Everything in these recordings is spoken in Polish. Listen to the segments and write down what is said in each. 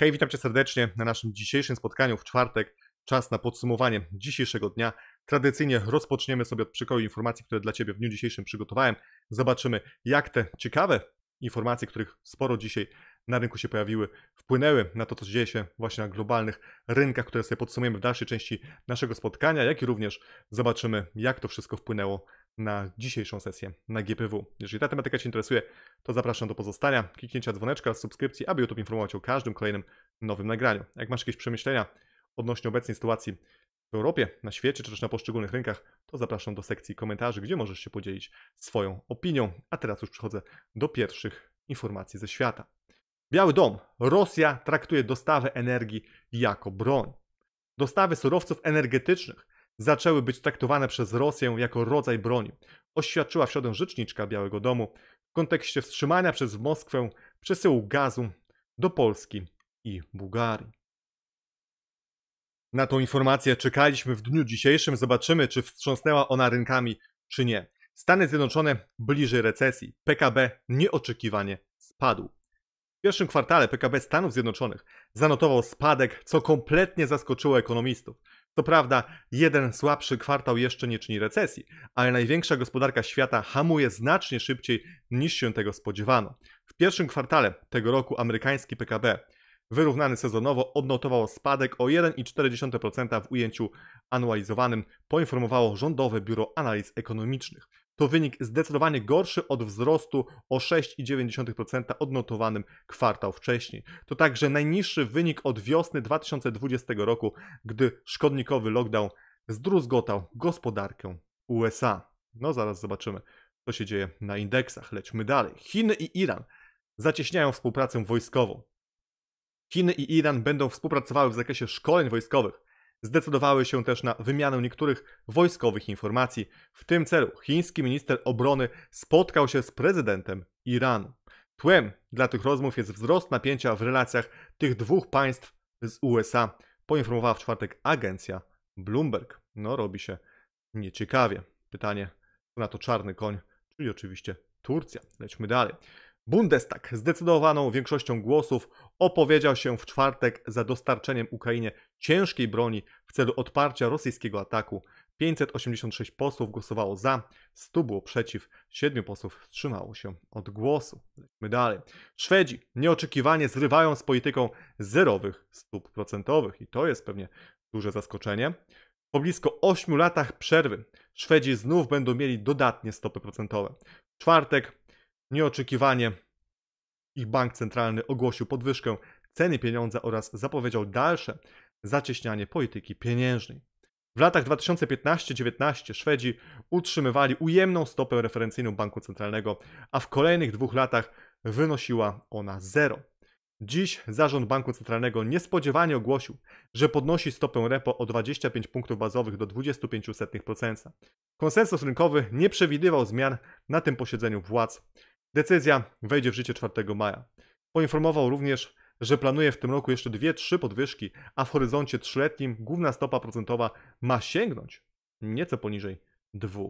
Hej, witam Cię serdecznie na naszym dzisiejszym spotkaniu w czwartek. Czas na podsumowanie dzisiejszego dnia. Tradycyjnie rozpoczniemy sobie od przykoju informacji, które dla Ciebie w dniu dzisiejszym przygotowałem. Zobaczymy, jak te ciekawe informacje, których sporo dzisiaj na rynku się pojawiły, wpłynęły na to, co dzieje się właśnie na globalnych rynkach, które sobie podsumujemy w dalszej części naszego spotkania, jak i również zobaczymy, jak to wszystko wpłynęło na dzisiejszą sesję na GPW. Jeżeli ta tematyka Cię interesuje, to zapraszam do pozostania, kliknięcia dzwoneczka, subskrypcji, aby YouTube informować o każdym kolejnym nowym nagraniu. Jak masz jakieś przemyślenia odnośnie obecnej sytuacji w Europie, na świecie czy też na poszczególnych rynkach, to zapraszam do sekcji komentarzy, gdzie możesz się podzielić swoją opinią. A teraz już przechodzę do pierwszych informacji ze świata. Biały Dom. Rosja traktuje dostawę energii jako broń. Dostawy surowców energetycznych zaczęły być traktowane przez Rosję jako rodzaj broni, oświadczyła w środę rzeczniczka Białego Domu w kontekście wstrzymania przez Moskwę przesyłu gazu do Polski i Bułgarii. Na tą informację czekaliśmy w dniu dzisiejszym, zobaczymy czy wstrząsnęła ona rynkami czy nie. Stany Zjednoczone bliżej recesji, PKB nieoczekiwanie spadł. W pierwszym kwartale PKB Stanów Zjednoczonych zanotował spadek, co kompletnie zaskoczyło ekonomistów. To prawda, jeden słabszy kwartał jeszcze nie czyni recesji, ale największa gospodarka świata hamuje znacznie szybciej niż się tego spodziewano. W pierwszym kwartale tego roku amerykański PKB wyrównany sezonowo odnotował spadek o 1,4% w ujęciu anualizowanym, poinformowało Rządowe Biuro Analiz Ekonomicznych. To wynik zdecydowanie gorszy od wzrostu o 6,9% odnotowanym kwartał wcześniej. To także najniższy wynik od wiosny 2020 roku, gdy szkodnikowy lockdown zdruzgotał gospodarkę USA. No zaraz zobaczymy, co się dzieje na indeksach. Lećmy dalej. Chiny i Iran zacieśniają współpracę wojskową. Chiny i Iran będą współpracowały w zakresie szkoleń wojskowych zdecydowały się też na wymianę niektórych wojskowych informacji. W tym celu chiński minister obrony spotkał się z prezydentem Iranu. Tłem dla tych rozmów jest wzrost napięcia w relacjach tych dwóch państw z USA, poinformowała w czwartek agencja Bloomberg. No, robi się nieciekawie. Pytanie na to czarny koń, czyli oczywiście Turcja. Lećmy dalej. Bundestag zdecydowaną większością głosów opowiedział się w czwartek za dostarczeniem Ukrainie ciężkiej broni w celu odparcia rosyjskiego ataku. 586 posłów głosowało za, 100 było przeciw, 7 posłów wstrzymało się od głosu. Lećmy dalej. Szwedzi nieoczekiwanie zrywają z polityką zerowych stóp procentowych i to jest pewnie duże zaskoczenie. Po blisko 8 latach przerwy Szwedzi znów będą mieli dodatnie stopy procentowe. W czwartek Nieoczekiwanie ich bank centralny ogłosił podwyżkę ceny pieniądza oraz zapowiedział dalsze zacieśnianie polityki pieniężnej. W latach 2015-19 Szwedzi utrzymywali ujemną stopę referencyjną banku centralnego, a w kolejnych dwóch latach wynosiła ona zero. Dziś zarząd banku centralnego niespodziewanie ogłosił, że podnosi stopę repo o 25 punktów bazowych do 25%. Konsensus rynkowy nie przewidywał zmian na tym posiedzeniu władz. Decyzja wejdzie w życie 4 maja. Poinformował również, że planuje w tym roku jeszcze 2-3 podwyżki, a w horyzoncie 3-letnim główna stopa procentowa ma sięgnąć nieco poniżej 2%.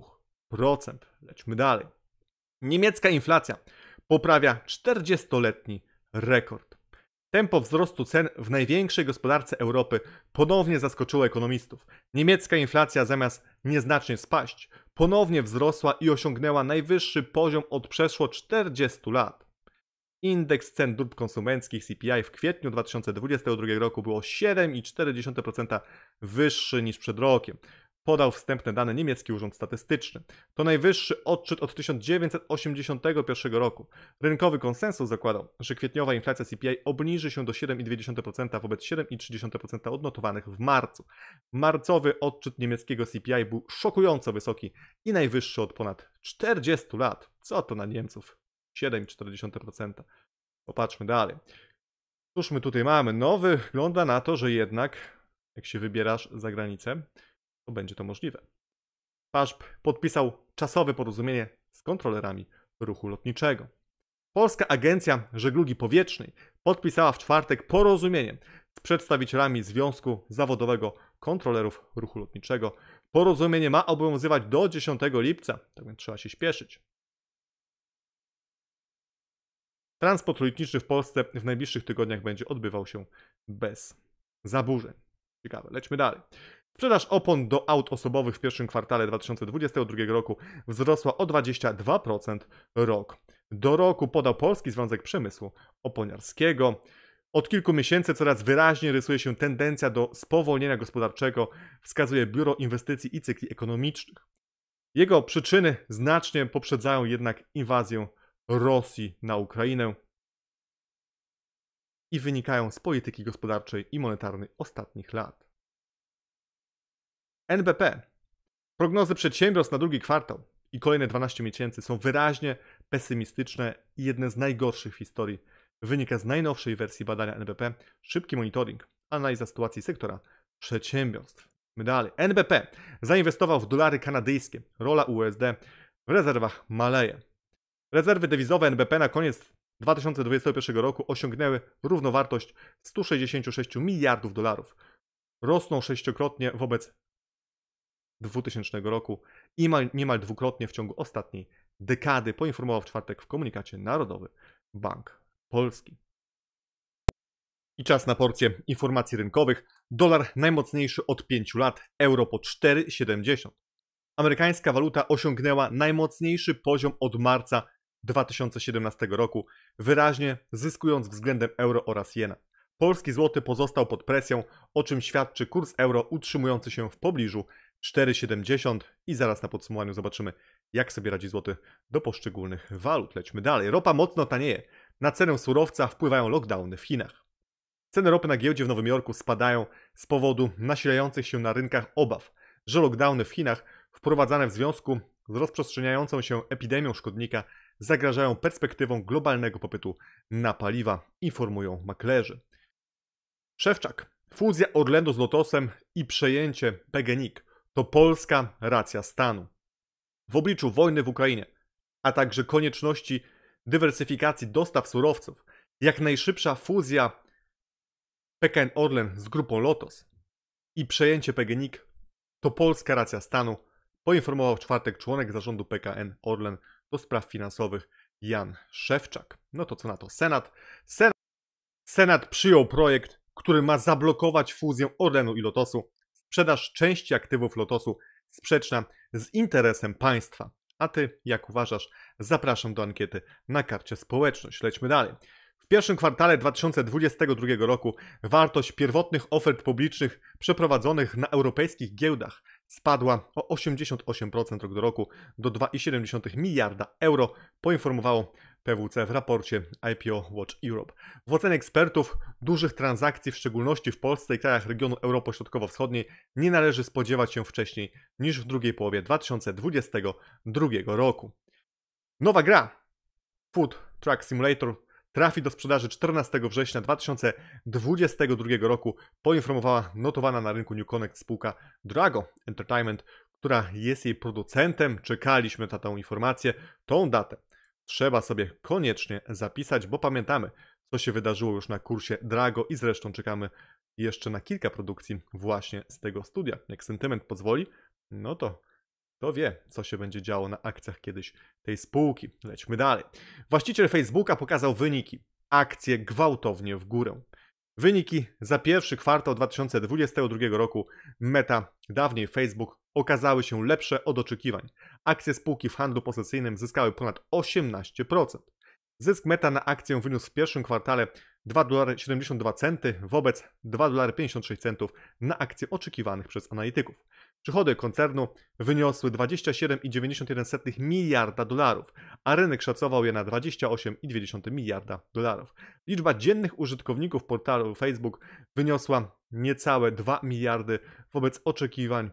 Lećmy dalej. Niemiecka inflacja poprawia 40-letni rekord. Tempo wzrostu cen w największej gospodarce Europy ponownie zaskoczyło ekonomistów. Niemiecka inflacja zamiast nieznacznie spaść, ponownie wzrosła i osiągnęła najwyższy poziom od przeszło 40 lat. Indeks cen dóbr konsumenckich CPI w kwietniu 2022 roku o 7,4% wyższy niż przed rokiem podał wstępne dane niemiecki urząd statystyczny. To najwyższy odczyt od 1981 roku. Rynkowy konsensus zakładał, że kwietniowa inflacja CPI obniży się do 7,2% wobec 7,3% odnotowanych w marcu. Marcowy odczyt niemieckiego CPI był szokująco wysoki i najwyższy od ponad 40 lat. Co to na Niemców? 7,4%. Popatrzmy dalej. Cóż my tutaj mamy? Nowy. wygląda na to, że jednak, jak się wybierasz za granicę, to będzie to możliwe. PAŻP podpisał czasowe porozumienie z kontrolerami ruchu lotniczego. Polska Agencja Żeglugi Powietrznej podpisała w czwartek porozumienie z przedstawicielami Związku Zawodowego Kontrolerów Ruchu Lotniczego. Porozumienie ma obowiązywać do 10 lipca, tak więc trzeba się śpieszyć. Transport lotniczy w Polsce w najbliższych tygodniach będzie odbywał się bez zaburzeń. Ciekawe, lećmy dalej. Sprzedaż opon do aut osobowych w pierwszym kwartale 2022 roku wzrosła o 22% rok do roku, podał Polski Związek Przemysłu Oponiarskiego. Od kilku miesięcy coraz wyraźniej rysuje się tendencja do spowolnienia gospodarczego, wskazuje Biuro Inwestycji i Cykli Ekonomicznych. Jego przyczyny znacznie poprzedzają jednak inwazję Rosji na Ukrainę i wynikają z polityki gospodarczej i monetarnej ostatnich lat. NBP. Prognozy przedsiębiorstw na drugi kwartał i kolejne 12 miesięcy są wyraźnie pesymistyczne i jedne z najgorszych w historii. Wynika z najnowszej wersji badania NBP szybki monitoring, analiza sytuacji sektora przedsiębiorstw. My dalej. NBP zainwestował w dolary kanadyjskie. Rola USD w rezerwach maleje. Rezerwy dewizowe NBP na koniec 2021 roku osiągnęły równowartość 166 miliardów dolarów. Rosną sześciokrotnie wobec 2000 roku i niemal, niemal dwukrotnie w ciągu ostatniej dekady poinformował w czwartek w komunikacie Narodowy Bank Polski. I czas na porcję informacji rynkowych. Dolar najmocniejszy od 5 lat, euro po 4,70. Amerykańska waluta osiągnęła najmocniejszy poziom od marca 2017 roku, wyraźnie zyskując względem euro oraz jena. Polski złoty pozostał pod presją, o czym świadczy kurs euro utrzymujący się w pobliżu 4,70 i zaraz na podsumowaniu zobaczymy, jak sobie radzi złoty do poszczególnych walut. Lećmy dalej. Ropa mocno tanieje. Na cenę surowca wpływają lockdowny w Chinach. Ceny ropy na giełdzie w Nowym Jorku spadają z powodu nasilających się na rynkach obaw, że lockdowny w Chinach wprowadzane w związku z rozprzestrzeniającą się epidemią szkodnika zagrażają perspektywą globalnego popytu na paliwa, informują maklerzy. Szewczak. Fuzja Orlando z Lotosem i przejęcie PGNiG to polska racja stanu. W obliczu wojny w Ukrainie, a także konieczności dywersyfikacji dostaw surowców, jak najszybsza fuzja PKN Orlen z grupą Lotos i przejęcie PGNiG to polska racja stanu, poinformował w czwartek członek zarządu PKN Orlen do spraw finansowych Jan Szewczak. No to co na to Senat? Senat, Senat przyjął projekt, który ma zablokować fuzję Orlenu i Lotosu sprzedaż części aktywów Lotosu sprzeczna z interesem państwa. A ty, jak uważasz? Zapraszam do ankiety na karcie społeczność. Lećmy dalej. W pierwszym kwartale 2022 roku wartość pierwotnych ofert publicznych przeprowadzonych na europejskich giełdach spadła o 88% rok do roku do 2,7 miliarda euro, poinformowało PWC w raporcie IPO Watch Europe. W ocenie ekspertów dużych transakcji, w szczególności w Polsce i krajach regionu Europy Środkowo-Wschodniej, nie należy spodziewać się wcześniej niż w drugiej połowie 2022 roku. Nowa gra Food Truck Simulator trafi do sprzedaży 14 września 2022 roku, poinformowała notowana na rynku New Connect spółka Drago Entertainment, która jest jej producentem. Czekaliśmy na tę informację, tą datę trzeba sobie koniecznie zapisać, bo pamiętamy, co się wydarzyło już na kursie Drago i zresztą czekamy jeszcze na kilka produkcji właśnie z tego studia. Jak sentyment pozwoli, no to kto wie, co się będzie działo na akcjach kiedyś tej spółki. Lećmy dalej. Właściciel Facebooka pokazał wyniki. Akcje gwałtownie w górę. Wyniki za pierwszy kwartał 2022 roku Meta, dawniej Facebook, okazały się lepsze od oczekiwań. Akcje spółki w handlu posesyjnym zyskały ponad 18%. Zysk Meta na akcję wyniósł w pierwszym kwartale 2,72 dolary wobec 2,56 dolary na akcje oczekiwanych przez analityków. Przychody koncernu wyniosły 27,91 miliarda dolarów, a rynek szacował je na 28,2 miliarda dolarów. Liczba dziennych użytkowników portalu Facebook wyniosła niecałe 2 miliardy wobec oczekiwań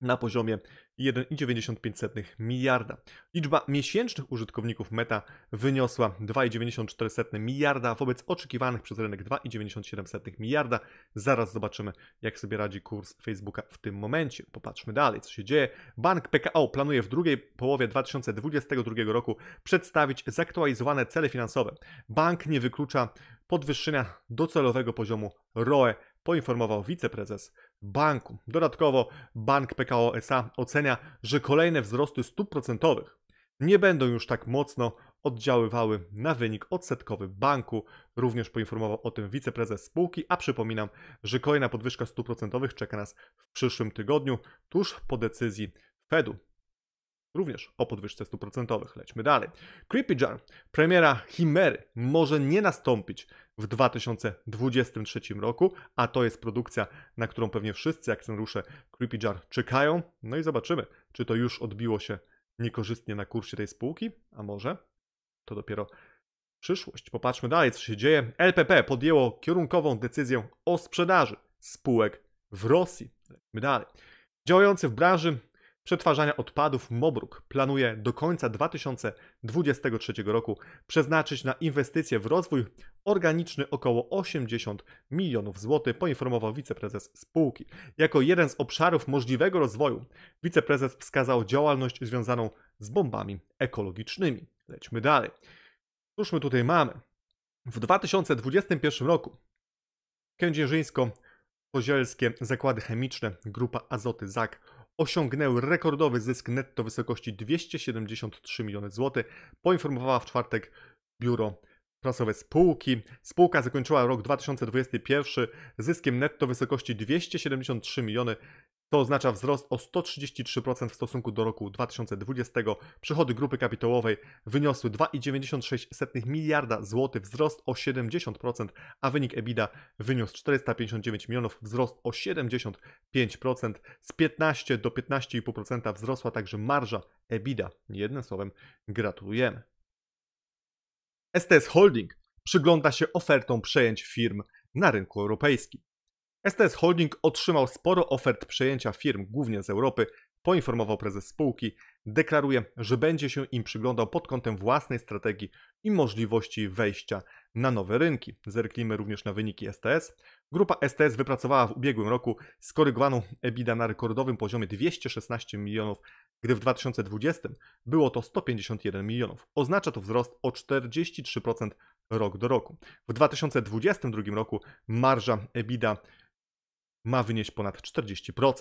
na poziomie 1,95 miliarda. Liczba miesięcznych użytkowników Meta wyniosła 2,94 miliarda wobec oczekiwanych przez rynek 2,97 miliarda. Zaraz zobaczymy, jak sobie radzi kurs Facebooka w tym momencie. Popatrzmy dalej, co się dzieje. Bank PKO planuje w drugiej połowie 2022 roku przedstawić zaktualizowane cele finansowe. Bank nie wyklucza podwyższenia docelowego poziomu ROE, poinformował wiceprezes banku. Dodatkowo bank PKO SA ocenia, że kolejne wzrosty stóp procentowych nie będą już tak mocno oddziaływały na wynik odsetkowy banku. Również poinformował o tym wiceprezes spółki, a przypominam, że kolejna podwyżka stóp procentowych czeka nas w przyszłym tygodniu, tuż po decyzji Fedu. Również o podwyżce stóp procentowych. Lećmy dalej. Creepy Jar premiera Chimery może nie nastąpić w 2023 roku, a to jest produkcja, na którą pewnie wszyscy akcjonariusze Creepy Jar czekają. No i zobaczymy, czy to już odbiło się niekorzystnie na kursie tej spółki, a może to dopiero przyszłość. Popatrzmy dalej, co się dzieje. LPP podjęło kierunkową decyzję o sprzedaży spółek w Rosji. Lecimy dalej. Działający w branży przetwarzania odpadów Mobruk planuje do końca 2023 roku przeznaczyć na inwestycje w rozwój organiczny około 80 milionów złotych, poinformował wiceprezes spółki. Jako jeden z obszarów możliwego rozwoju wiceprezes wskazał działalność związaną z bombami ekologicznymi. Lećmy dalej. Cóż my tutaj mamy? W 2021 roku kędzierzyńsko pozielskie zakłady chemiczne Grupa Azoty ZAK osiągnęły rekordowy zysk netto w wysokości 273 miliony złotych, poinformowała w czwartek biuro prasowe spółki. Spółka zakończyła rok 2021 zyskiem netto w wysokości 273 miliony. To oznacza wzrost o 133% w stosunku do roku 2020. Przychody grupy kapitałowej wyniosły 2,96 miliarda złotych, wzrost o 70%, a wynik EBITDA wyniósł 459 milionów, wzrost o 75%. Z 15 do 15,5% wzrosła także marża EBITDA. Jednym słowem, gratulujemy. STS Holding przygląda się ofertom przejęć firm na rynku europejskim. STS Holding otrzymał sporo ofert przejęcia firm, głównie z Europy, poinformował prezes spółki, deklaruje, że będzie się im przyglądał pod kątem własnej strategii i możliwości wejścia na nowe rynki. Zerknijmy również na wyniki STS. Grupa STS wypracowała w ubiegłym roku skorygowaną EBITDA na rekordowym poziomie 216 milionów, gdy w 2020 było to 151 milionów. Oznacza to wzrost o 43% rok do roku. W 2022 roku marża EBITDA ma wynieść ponad 40%.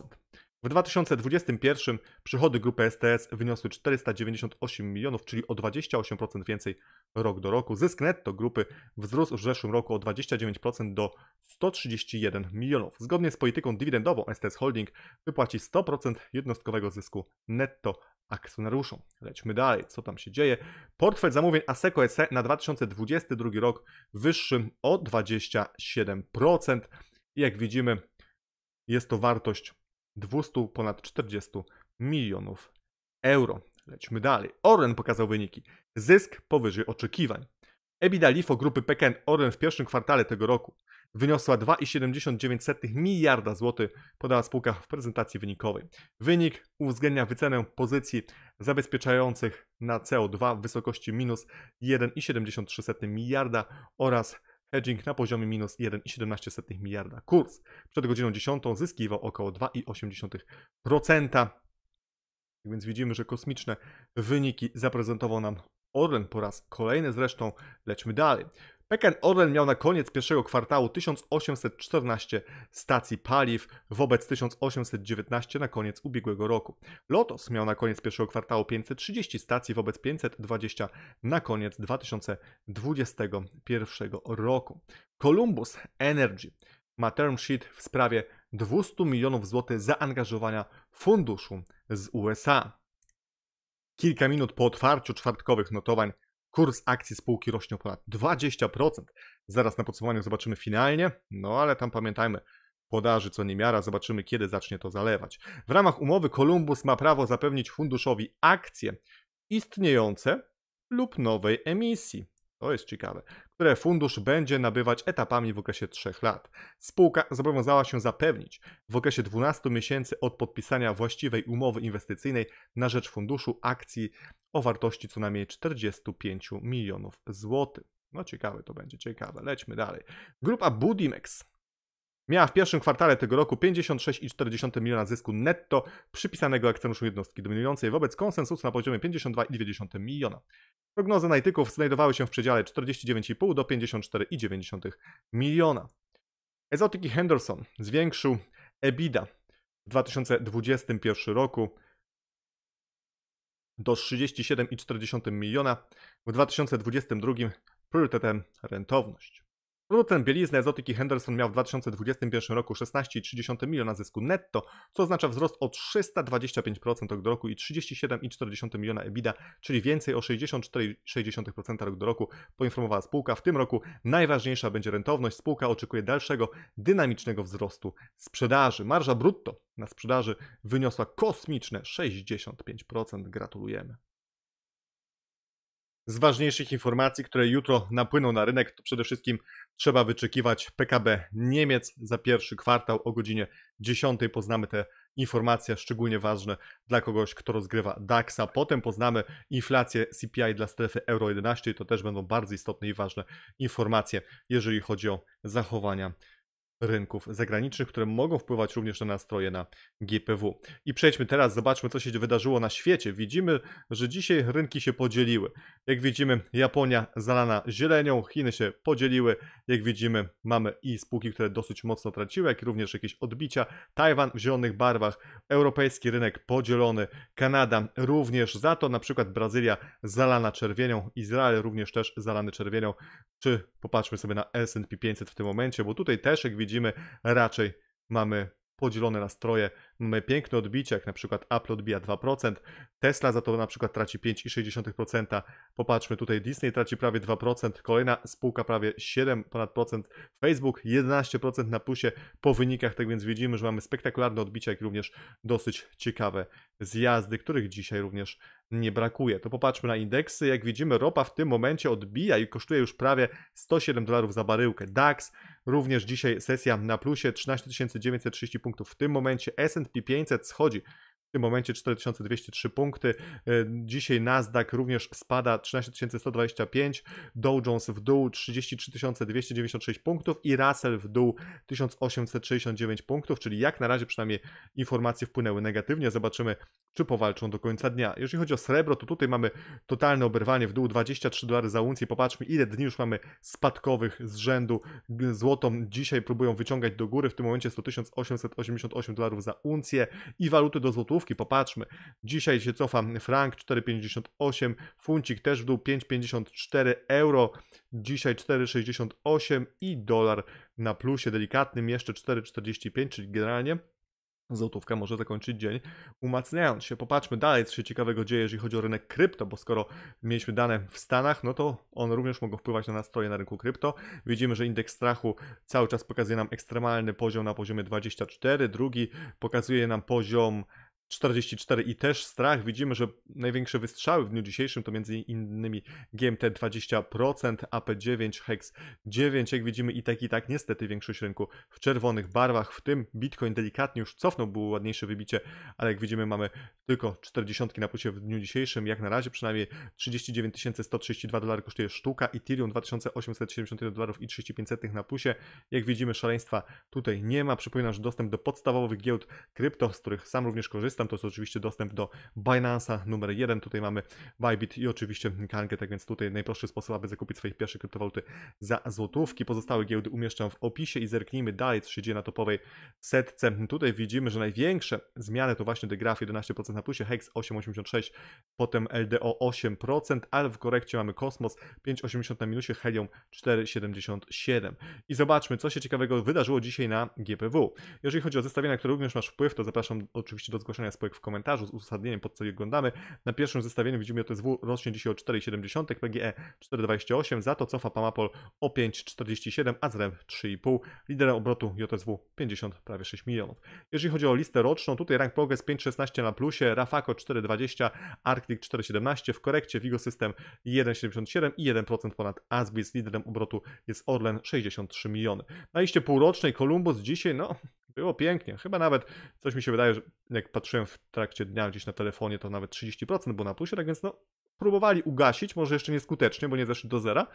W 2021 przychody grupy STS wyniosły 498 milionów, czyli o 28% więcej rok do roku. Zysk netto grupy wzrósł w zeszłym roku o 29% do 131 milionów. Zgodnie z polityką dywidendową STS Holding wypłaci 100% jednostkowego zysku netto akcjonariuszom. Lećmy dalej, co tam się dzieje. Portfel zamówień ASECO SE na 2022 rok wyższy o 27%. Jak widzimy, jest to wartość 200 ponad 40 milionów euro. Lećmy dalej. Oren pokazał wyniki. Zysk powyżej oczekiwań. EBITDA LIFO grupy PKN Oren w pierwszym kwartale tego roku wyniosła 2,79 miliarda złotych, podała spółka w prezentacji wynikowej. Wynik uwzględnia wycenę pozycji zabezpieczających na CO2 w wysokości minus 1,73 miliarda oraz hedging na poziomie minus 1,17 miliarda. Kurs przed godziną 10 zyskiwał około 2,8%. Tak więc widzimy, że kosmiczne wyniki zaprezentował nam Orlen po raz kolejny zresztą. Lećmy dalej. PKN Orlen miał na koniec pierwszego kwartału 1814 stacji paliw wobec 1819 na koniec ubiegłego roku. Lotos miał na koniec pierwszego kwartału 530 stacji wobec 520 na koniec 2021 roku. Columbus Energy ma term sheet w sprawie 200 milionów złotych zaangażowania funduszu z USA. Kilka minut po otwarciu czwartkowych notowań Kurs akcji spółki rośnie o ponad 20%. Zaraz na podsumowaniu zobaczymy finalnie, no ale tam pamiętajmy, podaży co niemiara, zobaczymy kiedy zacznie to zalewać. W ramach umowy Columbus ma prawo zapewnić funduszowi akcje istniejące lub nowej emisji. To jest ciekawe które fundusz będzie nabywać etapami w okresie 3 lat. Spółka zobowiązała się zapewnić w okresie 12 miesięcy od podpisania właściwej umowy inwestycyjnej na rzecz funduszu akcji o wartości co najmniej 45 milionów złotych. No ciekawe to będzie, ciekawe. Lećmy dalej. Grupa Budimex miała w pierwszym kwartale tego roku 56,4 miliona zysku netto przypisanego akcjonariuszu jednostki dominującej wobec konsensusu na poziomie 52,2 miliona. Prognozy Najtyków znajdowały się w przedziale 49,5 do 54,9 miliona. Ezotyki Henderson zwiększył EBITDA w 2021 roku do 37,4 miliona, w 2022 priorytetem rentowność. No ten bieliznę Henderson miał w 2021 roku 16,3 miliona zysku netto, co oznacza wzrost o 325% rok do roku i 37,4 miliona EBITDA, czyli więcej o 64,6% rok do roku, poinformowała spółka. W tym roku najważniejsza będzie rentowność. Spółka oczekuje dalszego dynamicznego wzrostu sprzedaży. Marża brutto na sprzedaży wyniosła kosmiczne 65%. Gratulujemy. Z ważniejszych informacji, które jutro napłyną na rynek, to przede wszystkim trzeba wyczekiwać PKB Niemiec za pierwszy kwartał o godzinie 10. Poznamy te informacje, szczególnie ważne dla kogoś, kto rozgrywa DAX. A Potem poznamy inflację CPI dla strefy euro 11 to też będą bardzo istotne i ważne informacje, jeżeli chodzi o zachowania rynków zagranicznych, które mogą wpływać również na nastroje na GPW. I przejdźmy teraz, zobaczmy, co się wydarzyło na świecie. Widzimy, że dzisiaj rynki się podzieliły. Jak widzimy, Japonia zalana zielenią, Chiny się podzieliły. Jak widzimy, mamy i spółki, które dosyć mocno traciły, jak również jakieś odbicia. Tajwan w zielonych barwach, europejski rynek podzielony, Kanada również za to, na przykład Brazylia zalana czerwienią, Izrael również też zalany czerwienią. Czy popatrzmy sobie na S&P 500 w tym momencie, bo tutaj też, jak widzimy, widzimy, raczej mamy podzielone nastroje, mamy piękne odbicie, jak na przykład Apple odbija 2%, Tesla za to na przykład traci 5,6%, popatrzmy tutaj Disney traci prawie 2%, kolejna spółka prawie 7 ponad procent, Facebook 11% na plusie po wynikach, tak więc widzimy, że mamy spektakularne odbicia, jak również dosyć ciekawe zjazdy, których dzisiaj również nie brakuje. To popatrzmy na indeksy. Jak widzimy, ropa w tym momencie odbija i kosztuje już prawie 107 dolarów za baryłkę. DAX również dzisiaj sesja na plusie 13 930 punktów w tym momencie. S&P i 500 schodzi w tym momencie 4203 punkty. E, dzisiaj Nasdaq również spada 13125, Dow Jones w dół 33296 punktów i Russell w dół 1869 punktów, czyli jak na razie przynajmniej informacje wpłynęły negatywnie. Zobaczymy, czy powalczą do końca dnia. Jeżeli chodzi o srebro, to tutaj mamy totalne oberwanie w dół 23 dolary za uncję. Popatrzmy, ile dni już mamy spadkowych z rzędu. Złotą dzisiaj próbują wyciągać do góry. W tym momencie jest 1888 dolarów za uncję i waluty do złotów popatrzmy. Dzisiaj się cofam, frank 4,58, funcik też w dół 5,54 euro, dzisiaj 4,68 i dolar na plusie delikatnym jeszcze 4,45, czyli generalnie Złotówka może zakończyć dzień umacniając się. Popatrzmy dalej, co się ciekawego dzieje, jeżeli chodzi o rynek krypto, bo skoro mieliśmy dane w Stanach, no to one również mogą wpływać na nastroje na rynku krypto. Widzimy, że indeks strachu cały czas pokazuje nam ekstremalny poziom na poziomie 24, drugi pokazuje nam poziom 44 i też strach. Widzimy, że największe wystrzały w dniu dzisiejszym to między innymi GMT 20%, AP9, HEX 9. Jak widzimy i tak i tak niestety większość rynku w czerwonych barwach, w tym Bitcoin delikatnie już cofnął, było ładniejsze wybicie, ale jak widzimy mamy tylko 40 na plusie w dniu dzisiejszym. Jak na razie przynajmniej 39 132 dolary kosztuje sztuka, Ethereum 2871 dolarów i 35 na plusie. Jak widzimy szaleństwa tutaj nie ma. Przypominam, że dostęp do podstawowych giełd krypto, z których sam również korzystam, to jest oczywiście dostęp do Binance'a numer jeden. Tutaj mamy Bybit i oczywiście Kangę, tak więc tutaj najprostszy sposób, aby zakupić swoich pierwszych kryptowaluty za złotówki. Pozostałe giełdy umieszczam w opisie i zerknijmy dalej, co się dzieje na topowej setce. Tutaj widzimy, że największe zmiany to właśnie degraf 11% na plusie, Hex 8,86, potem LDO 8%, ale w korekcie mamy Kosmos 5,80 na minusie, Helium 4,77. I zobaczmy, co się ciekawego wydarzyło dzisiaj na GPW. Jeżeli chodzi o zestawienia, które również masz wpływ, to zapraszam oczywiście do zgłoszenia wycenia spółek w komentarzu z uzasadnieniem, pod co je oglądamy. Na pierwszym zestawieniu widzimy JSW rośnie dzisiaj o 4,7, PGE 4,28, za to cofa Pamapol o 5,47, a ZREM 3,5. Liderem obrotu JSW 50, prawie 6 milionów. Jeżeli chodzi o listę roczną, tutaj rank Progress 5,16 na plusie, Rafako 4,20, Arctic 4,17, w korekcie Vigo System 1,77 i 1% ponad Asbis. Liderem obrotu jest Orlen 63 miliony. Na liście półrocznej Columbus dzisiaj, no było pięknie. Chyba nawet coś mi się wydaje, że jak patrzyłem w trakcie dnia gdzieś na telefonie, to nawet 30% było na plusie, tak więc no próbowali ugasić, może jeszcze nieskutecznie, bo nie zeszli do zera,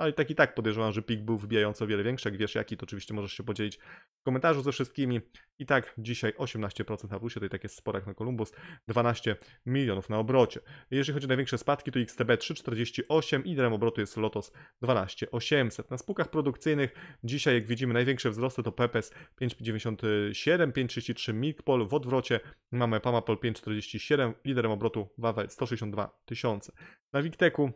ale tak i tak podejrzewam, że pik był wybijająco o wiele większy. Jak wiesz jaki, to oczywiście możesz się podzielić w komentarzu ze wszystkimi. I tak dzisiaj 18% na plusie, to i tak jest jak na Columbus, 12 milionów na obrocie. Jeżeli chodzi o największe spadki, to XTB 348 liderem obrotu jest Lotos 12800. Na spółkach produkcyjnych dzisiaj, jak widzimy, największe wzrosty to Pepes 597, 533 Mikpol, w odwrocie mamy Pamapol 547, liderem obrotu Wawel 162 tysiące. Na Wikteku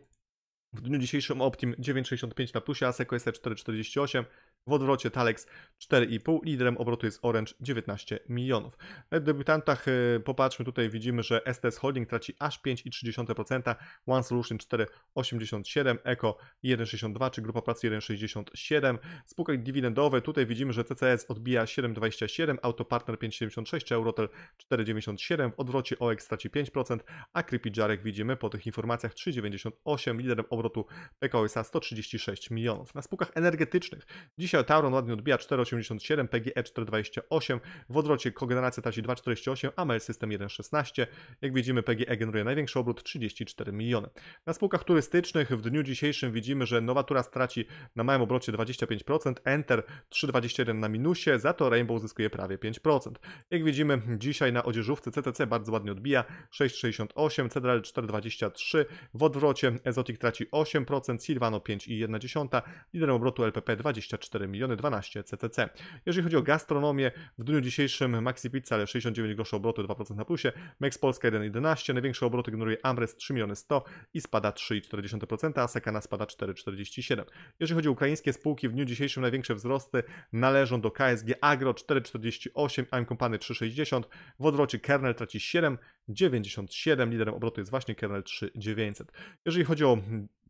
w dniu dzisiejszym Optim 9,65 na plusie, a 4,48, w odwrocie Talex 4,5, liderem obrotu jest Orange 19 milionów. Na debiutantach y, popatrzmy, tutaj widzimy, że STS Holding traci aż 5,3%, One Solution 4,87, Eco 1,62 czy Grupa Pracy 1,67. Spółki dywidendowe, tutaj widzimy, że CCS odbija 7,27, Autopartner 5,76 czy Eurotel 4,97, w odwrocie OX traci 5%, a Creepy Jarek widzimy po tych informacjach 3,98, liderem obrotu PKO SA 136 milionów. Na spółkach energetycznych dziś Dzisiaj Tauron ładnie odbija 4,87, PGE 4,28, w odwrocie kogeneracja traci 2,48, a Mail System 1,16. Jak widzimy PGE generuje największy obrót 34 miliony. Na spółkach turystycznych w dniu dzisiejszym widzimy, że Nowatura straci na małym obrocie 25%, Enter 3,21 na minusie, za to Rainbow zyskuje prawie 5%. Jak widzimy dzisiaj na odzieżówce CTC bardzo ładnie odbija 6,68, Cedral 4,23, w odwrocie Ezotic traci 8%, Silvano 5,1, liderem obrotu LPP 24%. 4 miliony 12 CCC. Jeżeli chodzi o gastronomię, w dniu dzisiejszym Maxi Pizza, 69 groszy obrotu, 2% na plusie, Max Polska 1,11, największe obroty generuje Amres 3 miliony 100 i spada 3,4%, a Sekana spada 4,47. Jeżeli chodzi o ukraińskie spółki, w dniu dzisiejszym największe wzrosty należą do KSG Agro 4,48, AM Company 3,60, w odwrocie Kernel traci 7,97, liderem obrotu jest właśnie Kernel 3900. Jeżeli chodzi o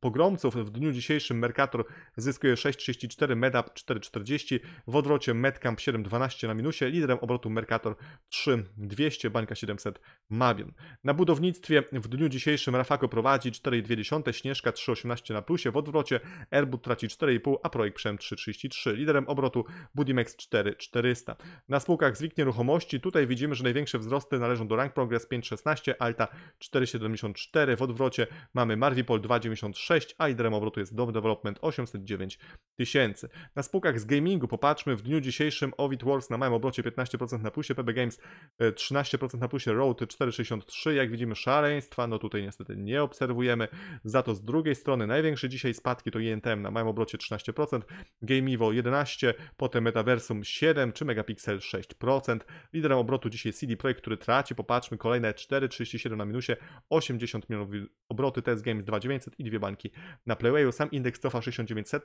pogromców. W dniu dzisiejszym Mercator zyskuje 6,34, Medap 4,40, w odwrocie Medcamp 7,12 na minusie, liderem obrotu Mercator 3,200, Bańka 700, Mabion. Na budownictwie w dniu dzisiejszym Rafako prowadzi 4,2, Śnieżka 3,18 na plusie, w odwrocie Airbud traci 4,5, a Projekt Przem 3,33, liderem obrotu Budimex 4,400. Na spółkach z WIG Nieruchomości tutaj widzimy, że największe wzrosty należą do Rank Progress 5,16, Alta 4,74, w odwrocie mamy Marvipol 2,96, 6, a idrem obrotu jest Dom Development 809 tysięcy. Na spółkach z gamingu popatrzmy, w dniu dzisiejszym Ovid Wars na małym obrocie 15% na plusie, PB Games 13% e, na plusie, Road 4,63, jak widzimy szaleństwa, no tutaj niestety nie obserwujemy. Za to z drugiej strony największe dzisiaj spadki to INTM na małym obrocie 13%, GameEvo 11, potem Metaversum 7 czy Megapixel 6%. Liderem obrotu dzisiaj CD Projekt, który traci, popatrzmy, kolejne 4,37 na minusie, 80 milionów obroty, TS Games 2900 i dwie bańki na Playwayu sam indeks cofa 6900,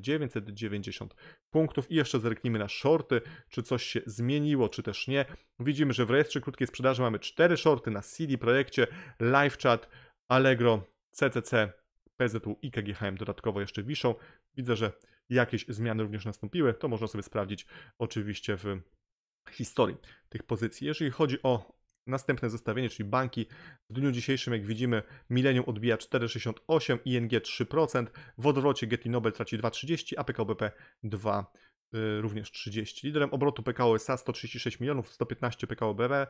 990 punktów i jeszcze zerknijmy na shorty, czy coś się zmieniło, czy też nie. Widzimy, że w rejestrze krótkiej sprzedaży mamy 4 shorty na CD Projekcie, LiveChat, Allegro, CCC, PZU i KGHM dodatkowo jeszcze wiszą. Widzę, że jakieś zmiany również nastąpiły, to można sobie sprawdzić oczywiście w historii tych pozycji. Jeżeli chodzi o Następne zestawienie, czyli banki. W dniu dzisiejszym, jak widzimy, Millennium odbija 4,68, ING 3%, w odwrocie Getty Nobel traci 2,30, a PKBP 2 y, również 30. Liderem obrotu PKO SA 136 milionów, 115 PKO BB.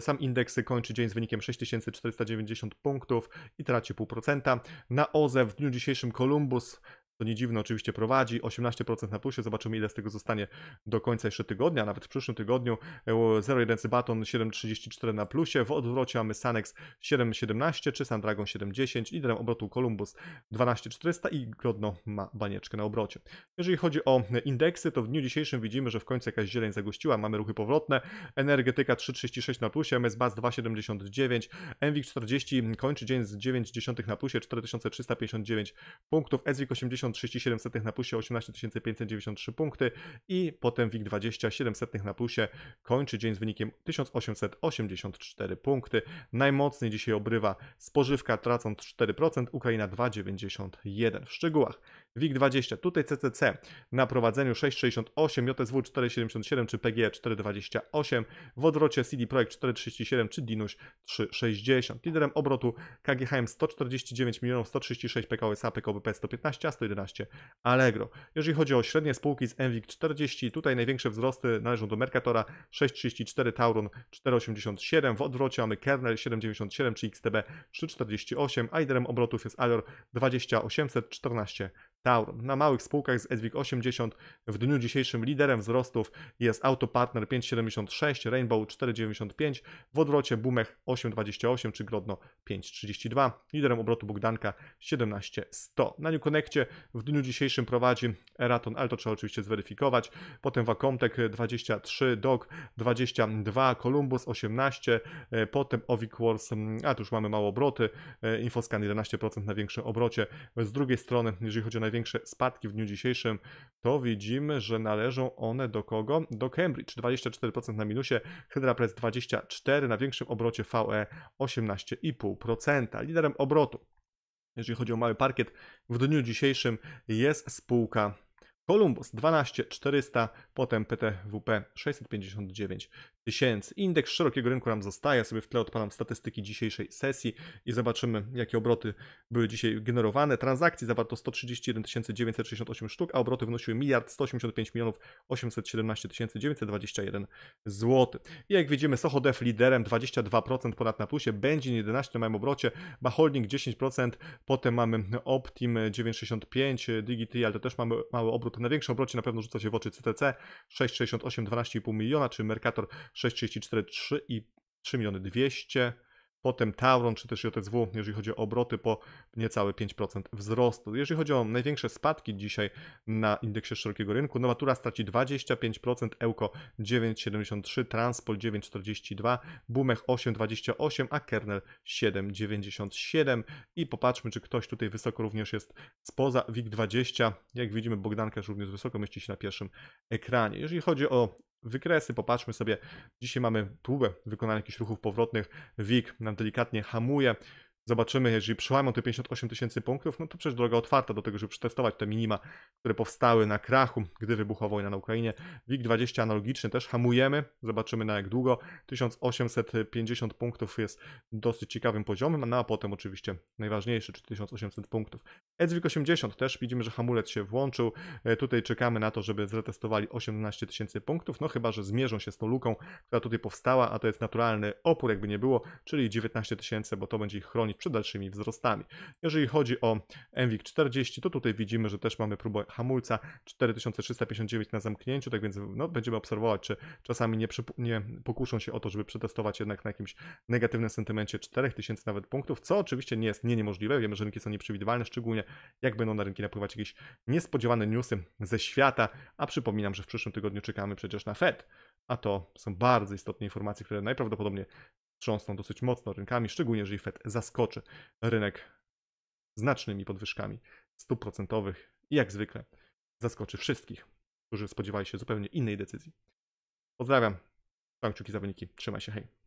Sam indeksy kończy dzień z wynikiem 6490 punktów i traci 0,5%. Na OZE w dniu dzisiejszym Columbus to nie dziwne, oczywiście prowadzi. 18% na plusie, zobaczymy ile z tego zostanie do końca jeszcze tygodnia. Nawet w przyszłym tygodniu 0,1 e, Baton 7,34 na plusie. W odwrocie mamy Sanex 7,17 czy Sandragon 7,10. Liderem obrotu Columbus 12,400 i Grodno ma banieczkę na obrocie. Jeżeli chodzi o indeksy, to w dniu dzisiejszym widzimy, że w końcu jakaś zieleń zagościła. Mamy ruchy powrotne. Energetyka 3,36 na plusie, MS Bas 2,79, MWIG 40 kończy dzień z 9,10 na plusie, 4359 punktów, SWIG 80 67,37 na plusie, 18 593 punkty i potem WIG20 700 na plusie kończy dzień z wynikiem 1884 punkty. Najmocniej dzisiaj obrywa spożywka tracąc 4%, Ukraina 2,91 w szczegółach. WIG20, tutaj CCC na prowadzeniu 6,68, JSW 4,77 czy PG 4,28, e w odwrocie CD Projekt 4,37 czy Dinuś 3,60. Liderem obrotu KGHM 149 milionów 136 PKO SA, PKBP 115, a 111 Allegro. Jeżeli chodzi o średnie spółki z MWIG 40, tutaj największe wzrosty należą do Mercatora 6,34, Taurun 4,87, w odwrocie mamy Kernel 7,97 czy XTB 3,48, a liderem obrotów jest Alor 2814 Tauron. Na małych spółkach z Edwig 80 w dniu dzisiejszym liderem wzrostów jest Autopartner 5,76, Rainbow 4,95, w odwrocie Bumech 8,28 czy Grodno 5,32. Liderem obrotu Bogdanka 17,100. Na Connectie w dniu dzisiejszym prowadzi Eraton, ale to trzeba oczywiście zweryfikować. Potem Wakomtek 23, Dog 22, Columbus 18, e, potem Ovic Wars, a tu już mamy mało obroty, e, Infoscan 11% na większym obrocie. Z drugiej strony, jeżeli chodzi o największe spadki w dniu dzisiejszym, to widzimy, że należą one do kogo? Do Cambridge 24% na minusie, Hydra Press 24, na większym obrocie VE 18,5%. Liderem obrotu jeżeli chodzi o mały parkiet, w dniu dzisiejszym jest spółka Columbus 12400, potem PTWP 659 tysięcy. Indeks szerokiego rynku nam zostaje, sobie w tle odpalam statystyki dzisiejszej sesji i zobaczymy, jakie obroty były dzisiaj generowane. Transakcji zawarto 131 968 sztuk, a obroty wynosiły 1 185 milionów 817 921 zł. I jak widzimy, Soho Def liderem 22% ponad na plusie, Benzin 11 na małym obrocie, Baholding 10%, potem mamy Optim 965, Digity, ale to też mamy mały obrót to największe obrocie na pewno rzuca się w oczy CTC 6,68 12,5 miliona, czy Mercator 6,34 3 i 3 miliony 200. 000. Potem Tauron czy też JSW, jeżeli chodzi o obroty, po niecałe 5% wzrostu. Jeżeli chodzi o największe spadki dzisiaj na indeksie szerokiego rynku, Nowatura straci 25%, Euko 9,73, Transpol 9,42, Bumech 8,28, a Kernel 7,97. I popatrzmy, czy ktoś tutaj wysoko również jest spoza WIG20. Jak widzimy, Bogdanka również wysoko mieści się na pierwszym ekranie. Jeżeli chodzi o wykresy, popatrzmy sobie, dzisiaj mamy próbę wykonania jakichś ruchów powrotnych, WIG nam delikatnie hamuje, zobaczymy, jeżeli przełamią te 58 tysięcy punktów, no to przecież droga otwarta do tego, żeby przetestować te minima, które powstały na krachu, gdy wybuchła wojna na Ukrainie. WIG-20 analogiczny też hamujemy, zobaczymy na jak długo. 1850 punktów jest dosyć ciekawym poziomem, no a potem oczywiście najważniejszy, czyli 1800 punktów. Edźwig 80 też widzimy, że hamulec się włączył. E, tutaj czekamy na to, żeby zretestowali 18 tysięcy punktów, no chyba, że zmierzą się z tą luką, która tutaj powstała, a to jest naturalny opór, jakby nie było, czyli 19 tysięcy, bo to będzie ich chronić przed dalszymi wzrostami. Jeżeli chodzi o MWIG 40, to tutaj widzimy, że też mamy próbę hamulca 4359 na zamknięciu, tak więc no, będziemy obserwować, czy czasami nie, nie pokuszą się o to, żeby przetestować jednak na jakimś negatywnym sentymencie 4000 nawet punktów, co oczywiście nie jest nie niemożliwe, wiemy, że rynki są nieprzewidywalne, szczególnie jak będą na rynki napływać jakieś niespodziewane newsy ze świata. A przypominam, że w przyszłym tygodniu czekamy przecież na Fed, a to są bardzo istotne informacje, które najprawdopodobniej trząsną dosyć mocno rynkami, szczególnie jeżeli Fed zaskoczy rynek znacznymi podwyżkami stóp procentowych i jak zwykle zaskoczy wszystkich, którzy spodziewali się zupełnie innej decyzji. Pozdrawiam, trzymam kciuki za wyniki, trzymaj się, hej.